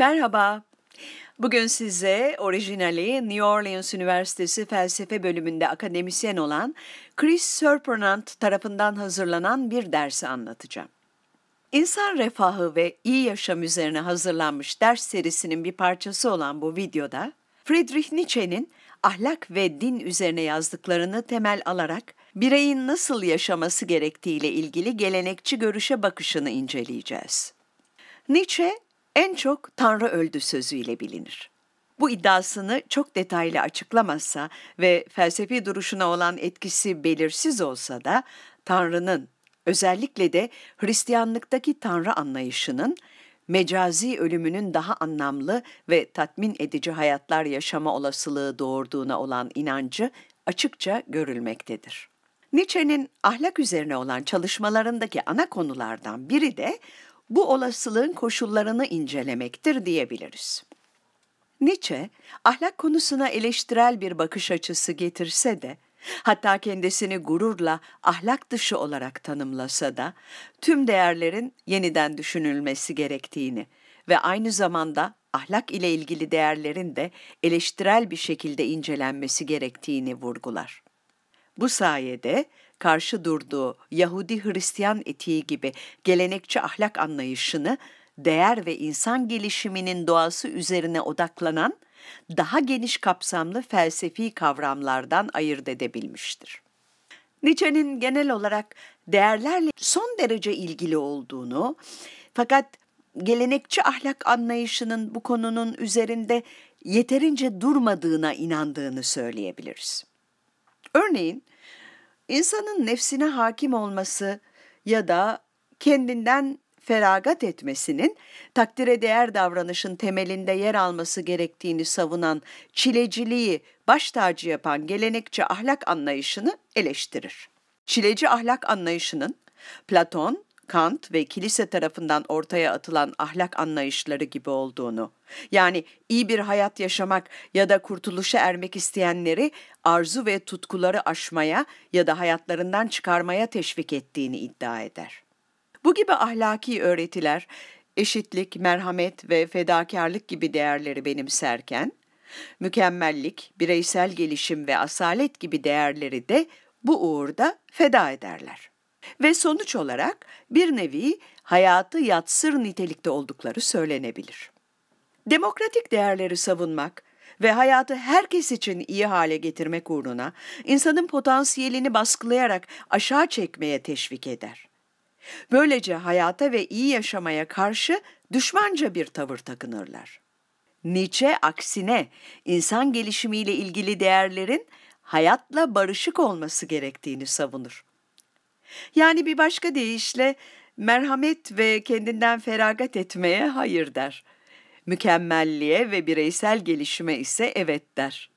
Merhaba. Bugün size orijinali New Orleans Üniversitesi Felsefe Bölümünde akademisyen olan Chris Surprenant tarafından hazırlanan bir dersi anlatacağım. İnsan refahı ve iyi yaşam üzerine hazırlanmış ders serisinin bir parçası olan bu videoda Friedrich Nietzsche'nin ahlak ve din üzerine yazdıklarını temel alarak bireyin nasıl yaşaması gerektiğiyle ilgili gelenekçi görüşe bakışını inceleyeceğiz. Nietzsche, en çok Tanrı öldü sözüyle bilinir. Bu iddiasını çok detaylı açıklamazsa ve felsefi duruşuna olan etkisi belirsiz olsa da Tanrı'nın özellikle de Hristiyanlıktaki Tanrı anlayışının mecazi ölümünün daha anlamlı ve tatmin edici hayatlar yaşama olasılığı doğurduğuna olan inancı açıkça görülmektedir. Nietzsche'nin ahlak üzerine olan çalışmalarındaki ana konulardan biri de bu olasılığın koşullarını incelemektir diyebiliriz. Nietzsche, ahlak konusuna eleştirel bir bakış açısı getirse de, hatta kendisini gururla ahlak dışı olarak tanımlasa da, tüm değerlerin yeniden düşünülmesi gerektiğini ve aynı zamanda ahlak ile ilgili değerlerin de eleştirel bir şekilde incelenmesi gerektiğini vurgular. Bu sayede karşı durduğu Yahudi Hristiyan etiği gibi gelenekçi ahlak anlayışını değer ve insan gelişiminin doğası üzerine odaklanan daha geniş kapsamlı felsefi kavramlardan ayırt edebilmiştir. Nietzsche'nin genel olarak değerlerle son derece ilgili olduğunu fakat gelenekçi ahlak anlayışının bu konunun üzerinde yeterince durmadığına inandığını söyleyebiliriz. Örneğin İnsanın nefsine hakim olması ya da kendinden feragat etmesinin takdire değer davranışın temelinde yer alması gerektiğini savunan çileciliği baş tacı yapan gelenekçi ahlak anlayışını eleştirir. Çileci ahlak anlayışının Platon, Kant ve kilise tarafından ortaya atılan ahlak anlayışları gibi olduğunu, yani iyi bir hayat yaşamak ya da kurtuluşa ermek isteyenleri arzu ve tutkuları aşmaya ya da hayatlarından çıkarmaya teşvik ettiğini iddia eder. Bu gibi ahlaki öğretiler eşitlik, merhamet ve fedakarlık gibi değerleri benimserken, mükemmellik, bireysel gelişim ve asalet gibi değerleri de bu uğurda feda ederler. Ve sonuç olarak bir nevi hayatı yatsır nitelikte oldukları söylenebilir. Demokratik değerleri savunmak ve hayatı herkes için iyi hale getirmek uğruna insanın potansiyelini baskılayarak aşağı çekmeye teşvik eder. Böylece hayata ve iyi yaşamaya karşı düşmanca bir tavır takınırlar. Nietzsche aksine insan gelişimiyle ilgili değerlerin hayatla barışık olması gerektiğini savunur. Yani bir başka deyişle merhamet ve kendinden feragat etmeye hayır der. Mükemmelliğe ve bireysel gelişime ise evet der.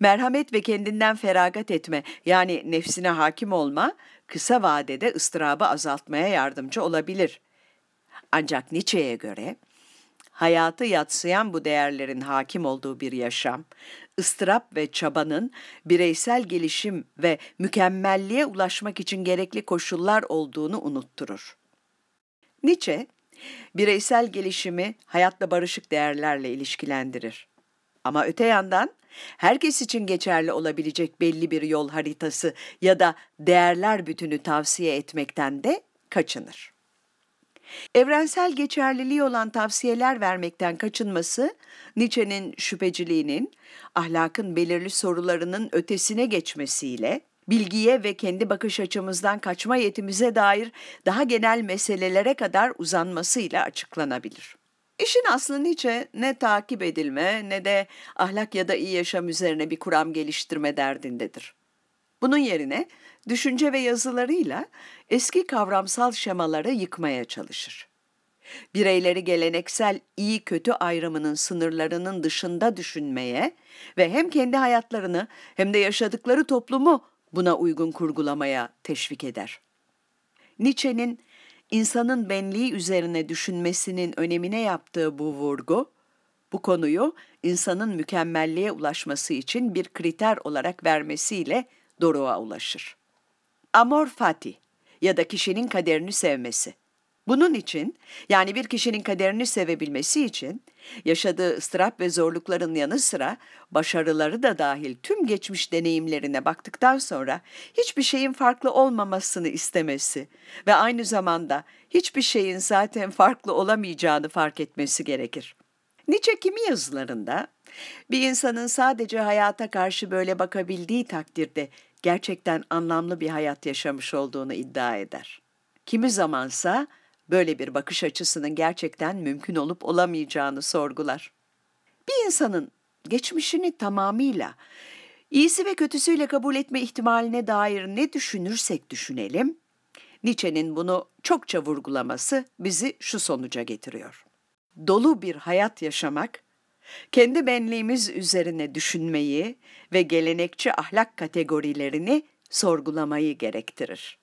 Merhamet ve kendinden feragat etme yani nefsine hakim olma kısa vadede ıstırabı azaltmaya yardımcı olabilir. Ancak Nietzsche'ye göre hayatı yatsıyan bu değerlerin hakim olduğu bir yaşam, ıstırap ve çabanın bireysel gelişim ve mükemmelliğe ulaşmak için gerekli koşullar olduğunu unutturur. Nietzsche, bireysel gelişimi hayatla barışık değerlerle ilişkilendirir. Ama öte yandan herkes için geçerli olabilecek belli bir yol haritası ya da değerler bütünü tavsiye etmekten de kaçınır. Evrensel geçerliliği olan tavsiyeler vermekten kaçınması, Nietzsche'nin şüpheciliğinin, ahlakın belirli sorularının ötesine geçmesiyle, bilgiye ve kendi bakış açımızdan kaçma yetimize dair daha genel meselelere kadar uzanmasıyla açıklanabilir. İşin aslı Nietzsche ne takip edilme ne de ahlak ya da iyi yaşam üzerine bir kuram geliştirme derdindedir. Bunun yerine düşünce ve yazılarıyla eski kavramsal şemaları yıkmaya çalışır. Bireyleri geleneksel iyi kötü ayrımının sınırlarının dışında düşünmeye ve hem kendi hayatlarını hem de yaşadıkları toplumu buna uygun kurgulamaya teşvik eder. Nietzsche'nin insanın benliği üzerine düşünmesinin önemine yaptığı bu vurgu, bu konuyu insanın mükemmelliğe ulaşması için bir kriter olarak vermesiyle doruğa ulaşır. Amor fati ya da kişinin kaderini sevmesi. Bunun için, yani bir kişinin kaderini sevebilmesi için, yaşadığı ıstırap ve zorlukların yanı sıra başarıları da dahil tüm geçmiş deneyimlerine baktıktan sonra hiçbir şeyin farklı olmamasını istemesi ve aynı zamanda hiçbir şeyin zaten farklı olamayacağını fark etmesi gerekir. Nietzsche kimi yazılarında bir insanın sadece hayata karşı böyle bakabildiği takdirde gerçekten anlamlı bir hayat yaşamış olduğunu iddia eder. Kimi zamansa böyle bir bakış açısının gerçekten mümkün olup olamayacağını sorgular. Bir insanın geçmişini tamamıyla iyisi ve kötüsüyle kabul etme ihtimaline dair ne düşünürsek düşünelim, Nietzsche'nin bunu çokça vurgulaması bizi şu sonuca getiriyor. Dolu bir hayat yaşamak kendi benliğimiz üzerine düşünmeyi ve gelenekçi ahlak kategorilerini sorgulamayı gerektirir.